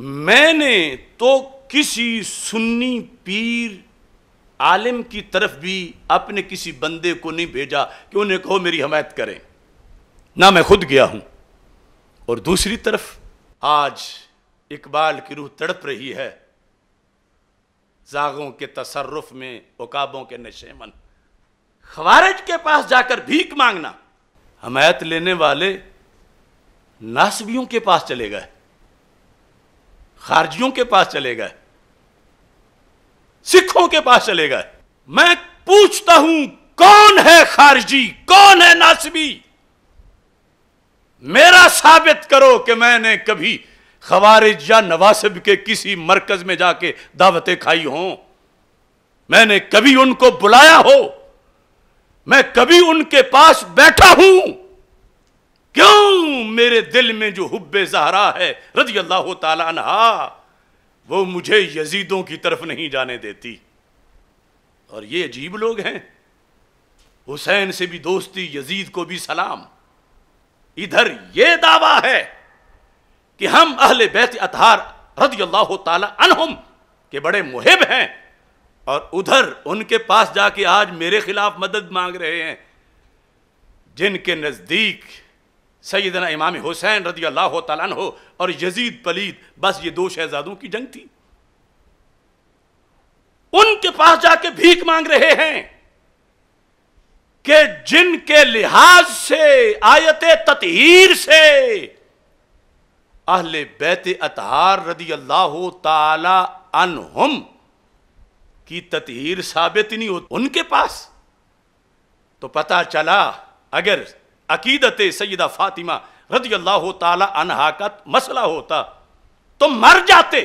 मैंने तो किसी सुन्नी पीर आलिम की तरफ भी अपने किसी बंदे को नहीं भेजा कि उन्हें कहो मेरी हमायत करें ना मैं खुद गया हूं और दूसरी तरफ आज इकबाल की रूह तड़प रही है जागों के तसरफ में उकाबों के नशेमन खवारज के पास जाकर भीख मांगना हमायत लेने वाले नासबियों के पास चले गए खारजियों के पास चले गए सिखों के पास चले गए मैं पूछता हूं कौन है खारजी कौन है नासबी मेरा साबित करो कि मैंने कभी खवारिज या नवासिब के किसी मरकज में जाके दावतें खाई हों मैंने कभी उनको बुलाया हो मैं कभी उनके पास बैठा हूं मेरे दिल में जो हुब्बे जहरा है रजी अल्लाह तहा वो मुझे यजीदों की तरफ नहीं जाने देती और ये अजीब लोग हैं हुसैन से भी दोस्ती यजीद को भी सलाम इधर ये दावा है कि हम अहले बैत अतहार रजी अल्लाह तहम के बड़े मुहिब हैं और उधर उनके पास जाके आज मेरे खिलाफ मदद मांग रहे हैं जिनके नज़दीक सईदना इमाम हुसैन रदी अल्लाह तला हो और यजीद पलीद बस ये दो शहजादों की जंग थी उनके पास जाके भीख मांग रहे हैं कि जिनके लिहाज से आयत ततहीर से अहले बैत अतहार रदी अल्लाह ताला अनहुम की ततहीर साबित नहीं होती उनके पास तो पता चला अगर अकीदत सैदा फातिमा रज अल्लाह तला का मसला होता तो मर जाते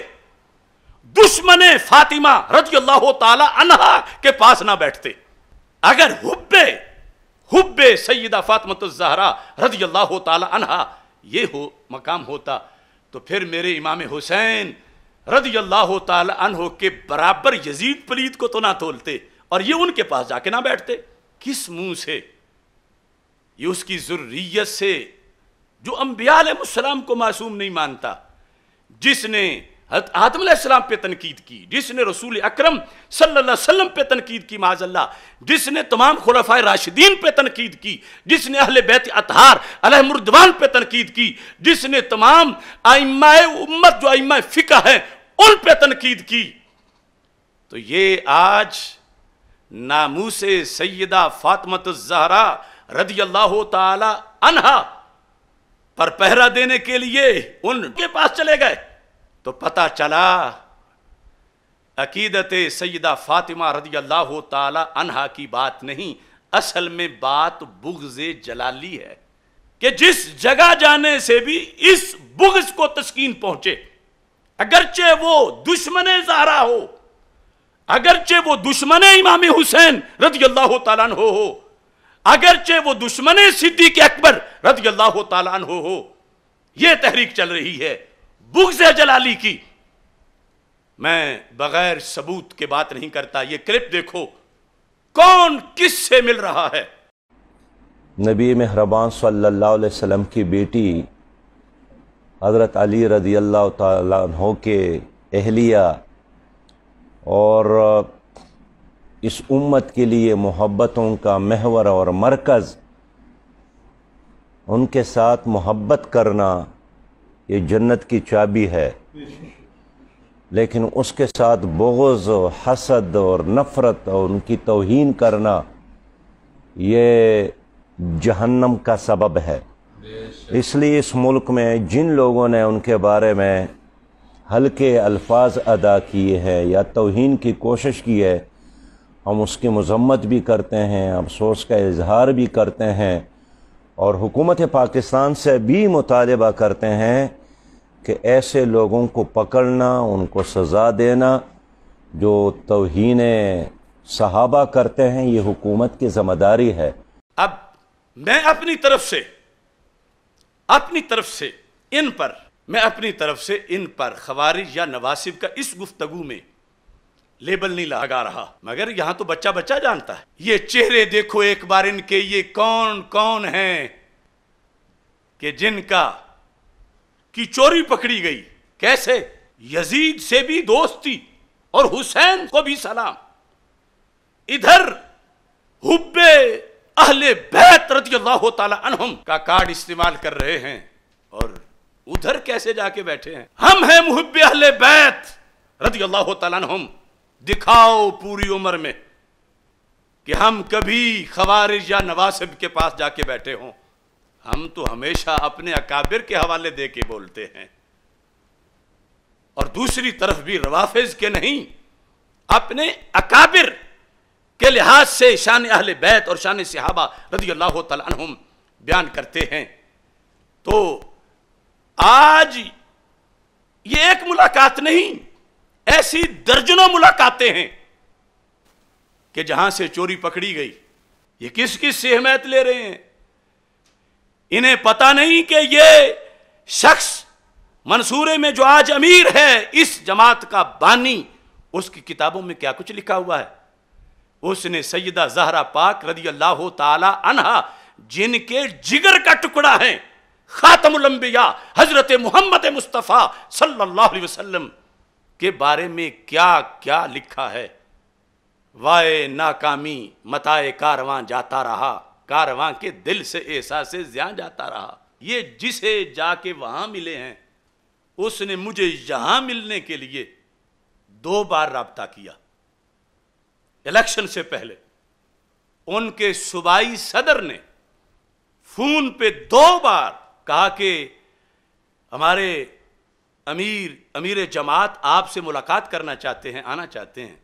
दुश्मन फातिमा रज अल्लाह तहा के पास ना बैठते अगर हुब्बे हुब्बे सैदा फातमत जहरा रदी अल्लाह तहा ये हो मकाम होता तो फिर मेरे इमाम हुसैन रज अल्लाह तहो के बराबर यजीद पलीद को तो ना तोलते और ये उनके पास जाके ना बैठते किस मुंह से ये उसकी ज़ुर्रियत से जो अम्बियाम को मासूम नहीं मानता जिसने आदम पे तनकीद की जिसने रसूल अक्रम सल्लम पे तनकीद की माजल्ला जिसने तमाम खुलफ़ा राशिदीन पे तनकीद की जिसने अहल बैत अतहार अलहमरदवान पे तनकीद की जिसने तमाम आइमा उम्मत जो आइमा फ़िका है उन पे तनकीद की तो ये आज नामूस सैदा फातमत जहरा रदी अल्लाह अनहा पर पहरा देने के लिए उनके पास चले गए तो पता चला अकीदत सैदा फातिमा रदी अल्लाह तनहा की बात नहीं असल में बात बुगज जलाली है कि जिस जगह जाने से भी इस बुगज को तस्कीन पहुंचे अगरचे वो दुश्मन जारा हो अगरचे वो दुश्मन इमाम हुसैन रदी अल्लाह तला हो, हो अगरचे वो दुश्मन सिद्दीक अकबर रजी अल्लाह हो, हो ये तहरीक चल रही है बुग्ज जलाली की मैं बगैर सबूत के बात नहीं करता ये क्लिप देखो कौन किस से मिल रहा है नबी मेहरबान सल्लल्लाहु अलैहि वसल्लम की बेटी हज़रत अली रजी अल्लाह तहों के अहलिया और इस उम्मत के लिए मोहब्बतों का महवर और मरकज़ उनके साथ मोहब्बत करना ये जन्नत की चाबी है लेकिन उसके साथ बोगज़ और हसद और नफ़रत और उनकी तोहन करना ये जहन्नम का सबब है इसलिए इस मुल्क में जिन लोगों ने उनके बारे में हल्के अल्फाज अदा किए हैं या तोहन की कोशिश की है हम उसकी मजम्मत भी करते हैं अफसोस का इजहार भी करते हैं और हुकूमत पाकिस्तान से भी मुतालबा करते हैं कि ऐसे लोगों को पकड़ना उनको सज़ा देना जो तोहन सहाबा करते हैं ये हुकूमत की जिम्मेदारी है अब मैं अपनी तरफ से अपनी तरफ से इन पर मैं अपनी तरफ से इन पर खवारिज या नवासिब का इस गुफ्तगु में लेबल नहीं लगा रहा मगर यहाँ तो बच्चा बच्चा जानता है ये चेहरे देखो एक बार इनके ये कौन कौन हैं कि जिनका की चोरी पकड़ी गई कैसे यजीद से भी दोस्ती और हुसैन को भी सलाम इधर हुब्बे अहले बैत रजी अल्लाह का कार्ड इस्तेमाल कर रहे हैं और उधर कैसे जाके बैठे हैं हम हैं मुहब्बे अहले बैत रजी अल्लाह तहम दिखाओ पूरी उम्र में कि हम कभी खवारिज या नवासिब के पास जाके बैठे हों हम तो हमेशा अपने अकाबिर के हवाले दे के बोलते हैं और दूसरी तरफ भी रवाफिज के नहीं अपने अकाबिर के लिहाज से शान अहल बैत और शान सिहाबा रजी अल्लाह तुम बयान करते हैं तो आज ये एक मुलाकात नहीं ऐसी दर्जनों मुलाकातें हैं कि जहां से चोरी पकड़ी गई ये किस किस से हिमायत ले रहे हैं इन्हें पता नहीं कि ये शख्स मंसूरे में जो आज अमीर है इस जमात का बानी उसकी किताबों में क्या कुछ लिखा हुआ है उसने सैदा जहरा पाक रदी अल्लाह अनहा जिनके जिगर का टुकड़ा है खातमुलंबिया हजरत मोहम्मद मुस्तफ़ा सल्लल्लाहु अलैहि वसल्लम के बारे में क्या क्या लिखा है वाय नाकामी मताए कारवां जाता रहा कारवां के दिल से ऐसा से ज्या जाता रहा ये जिसे जाके वहां मिले हैं उसने मुझे यहां मिलने के लिए दो बार रबता किया इलेक्शन से पहले उनके सूबाई सदर ने फोन पे दो बार कहा कि हमारे अमीर अमीर जमात आपसे मुलाकात करना चाहते हैं आना चाहते हैं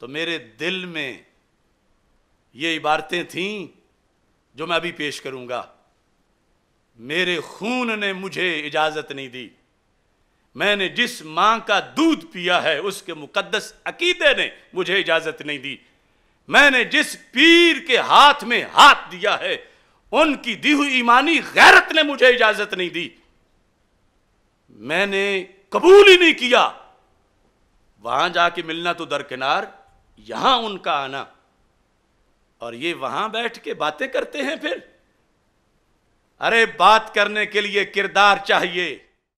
तो मेरे दिल में ये इबारतें थीं जो मैं अभी पेश करूंगा मेरे खून ने मुझे इजाज़त नहीं दी मैंने जिस माँ का दूध पिया है उसके मुकद्दस अकीदे ने मुझे इजाज़त नहीं दी मैंने जिस पीर के हाथ में हाथ दिया है उनकी दी हुई ईमानी गैरत ने मुझे इजाज़त नहीं दी मैंने कबूल ही नहीं किया वहां जाके मिलना तो दरकिनार यहां उनका आना और ये वहां बैठ के बातें करते हैं फिर अरे बात करने के लिए किरदार चाहिए